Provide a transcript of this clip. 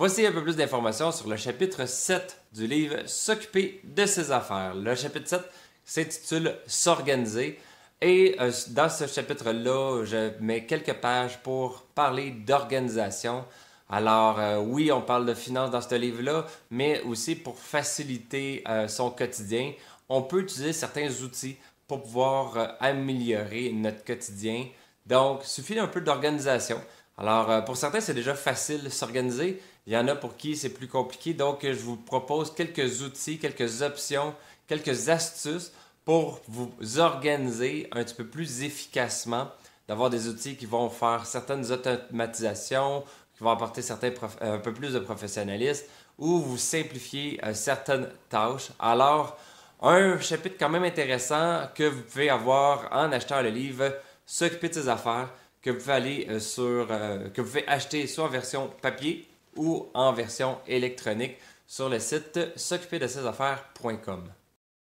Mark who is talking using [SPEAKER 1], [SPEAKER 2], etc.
[SPEAKER 1] Voici un peu plus d'informations sur le chapitre 7 du livre S'occuper de ses affaires. Le chapitre 7 s'intitule S'organiser. Et euh, dans ce chapitre-là, je mets quelques pages pour parler d'organisation. Alors euh, oui, on parle de finances dans ce livre-là, mais aussi pour faciliter euh, son quotidien, on peut utiliser certains outils pour pouvoir améliorer notre quotidien. Donc, suffit un peu d'organisation. Alors, euh, pour certains, c'est déjà facile s'organiser. Il y en a pour qui c'est plus compliqué. Donc, je vous propose quelques outils, quelques options, quelques astuces pour vous organiser un petit peu plus efficacement, d'avoir des outils qui vont faire certaines automatisations, qui vont apporter euh, un peu plus de professionnalisme ou vous simplifier euh, certaines tâches. Alors, un chapitre quand même intéressant que vous pouvez avoir en achetant le livre S'occuper de ses affaires que vous allez euh, euh, que vous pouvez acheter soit en version papier ou en version électronique sur le site s'occuper